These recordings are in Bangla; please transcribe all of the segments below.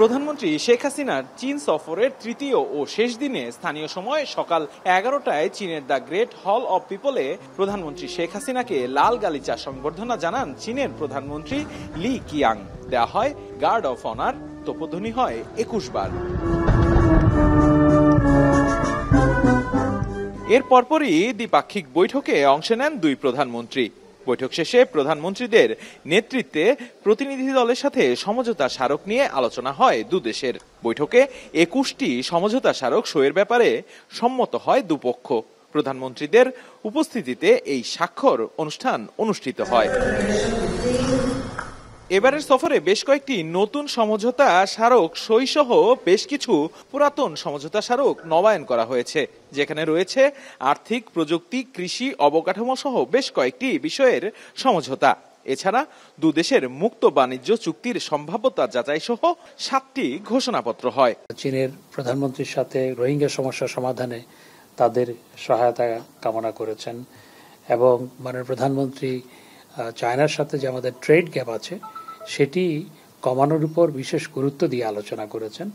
প্রধানমন্ত্রী শেখ হাসিনার চীন সফরের তৃতীয় ও শেষ দিনে স্থানীয় সময় সকাল এগারোটায় চীনের দ্য গ্রেট হল অব পিপলে প্রধানমন্ত্রী শেখ হাসিনাকে লাল গালিচা সংবর্ধনা জানান চীনের প্রধানমন্ত্রী লি কিয়াং দেয়া হয় গার্ড অফ অনার তোপধ্বনি হয় একুশ বার এর পরপরই দ্বিপাক্ষিক বৈঠকে অংশ নেন দুই প্রধানমন্ত্রী বৈঠক শেষে প্রধানমন্ত্রীদের নেতৃত্বে প্রতিনিধি দলের সাথে সমঝোতা স্মারক নিয়ে আলোচনা হয় দুদেশের বৈঠকে একুশটি সমঝোতা স্মারক সইয়ের ব্যাপারে সম্মত হয় দুপক্ষ প্রধানমন্ত্রীদের উপস্থিতিতে এই স্বাক্ষর অনুষ্ঠান অনুষ্ঠিত হয় এবারের সফরে বেশ কয়েকটি নতুন সমঝোতা স্মারক সহ বেশ কিছু পুরাতন সমঝোতা স্মারক নবায়ন করা হয়েছে যেখানে রয়েছে আর্থিক প্রযুক্তি কৃষি অবকাঠামো সহ বেশ কয়েকটি বিষয়ের সমঝোতা এছাড়া দুদেশের মুক্ত বাণিজ্য চুক্তির সম্ভাব্যতা যাচাই সহ সাতটি ঘোষণাপত্র হয় চীনের প্রধানমন্ত্রীর সাথে রোহিঙ্গা সমস্যা সমাধানে তাদের সহায়তা কামনা করেছেন এবং মাননীয় প্রধানমন্ত্রী চায়নার সাথে যে আমাদের ট্রেড গ্যাপ আছে সেটি কমানোর উপর বিশেষ গুরুত্ব দিয়ে আলোচনা করেছেন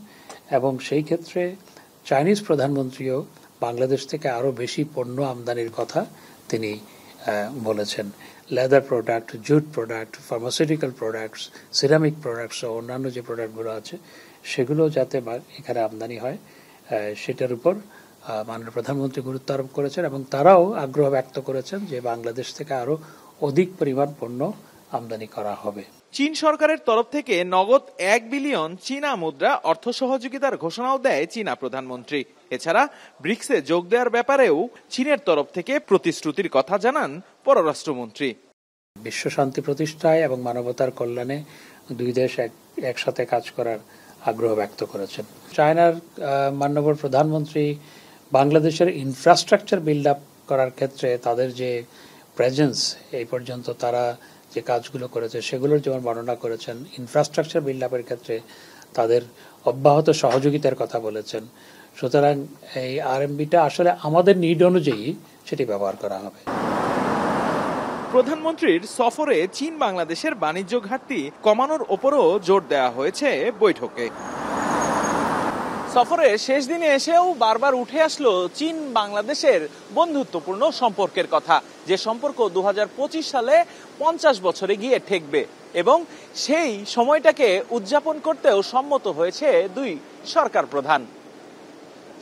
এবং সেই ক্ষেত্রে চাইনিজ প্রধানমন্ত্রীও বাংলাদেশ থেকে আরও বেশি পণ্য আমদানির কথা তিনি বলেছেন leather product jute product pharmaceutical products ceramic products ও অন্যান্য যে প্রোডাক্টগুলো আছে সেগুলো যাতে এখানে আমদানি হয় সেটার উপর মাননীয় প্রধানমন্ত্রী গুরুত্ব আরোপ করেছেন এবং তারাও আগ্রহ ব্যক্ত করেছেন যে বাংলাদেশ থেকে আরও অধিক পরিমাণ পণ্য আমদানি করা হবে চীন সরকারের তরফ থেকে নগদ এক বিলিয়ন চীনা মুদ্রা অর্থ সহযোগিতার ঘোষণাও দেয় চীনা প্রধানমন্ত্রী এছাড়া ব্রিক্সে যোগ দেওয়ার ব্যাপারেও চীনের তরফ থেকে প্রতিশ্রুতির কথা জানান পররাষ্ট্রমন্ত্রী বিশ্ব শান্তি প্রতিষ্ঠায় এবং মানবতার কল্যাণে দুই দেশ একসাথে কাজ করার আগ্রহ ব্যক্ত করেছেন চায়নার মান্যবর প্রধানমন্ত্রী বাংলাদেশের ইনফ্রাস্ট্রাকচার বিল্ড আপ করার ক্ষেত্রে তাদের যে প্রেজেন্স এই পর্যন্ত তারা যে কাজগুলো করেছে সেগুলোর যেমন বর্ণনা করেছেন ইনফ্রাস্ট্রাকচার বিল্ড আপের ক্ষেত্রে তাদের অব্যাহত সহযোগিতার কথা বলেছেন সুতরাং এই আরএমবিটা আসলে আমাদের নিড অনুযায়ী সেটি ব্যবহার করা হবে প্রধানমন্ত্রীর সফরে চীন বাংলাদেশের বাণিজ্য ঘাটতি কমানোর ওপরও জোর দেওয়া হয়েছে বৈঠকে সফরে শেষ দিনে এসেও বারবার উঠে আসলো চীন বাংলাদেশের বন্ধুত্বপূর্ণ সম্পর্কের কথা যে সম্পর্ক দু সালে পঞ্চাশ বছরে গিয়ে ঠেকবে এবং সেই সময়টাকে উদযাপন করতেও সম্মত হয়েছে দুই সরকার প্রধান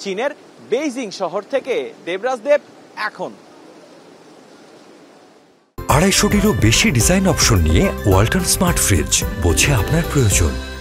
চীনের বেইজিং শহর থেকে দেবরাজ দেব এখন আড়াইশোটিরও বেশি ডিজাইন অপশন নিয়ে ওয়াল্টন স্মার্ট ফ্রিজ বোঝে আপনার প্রয়োজন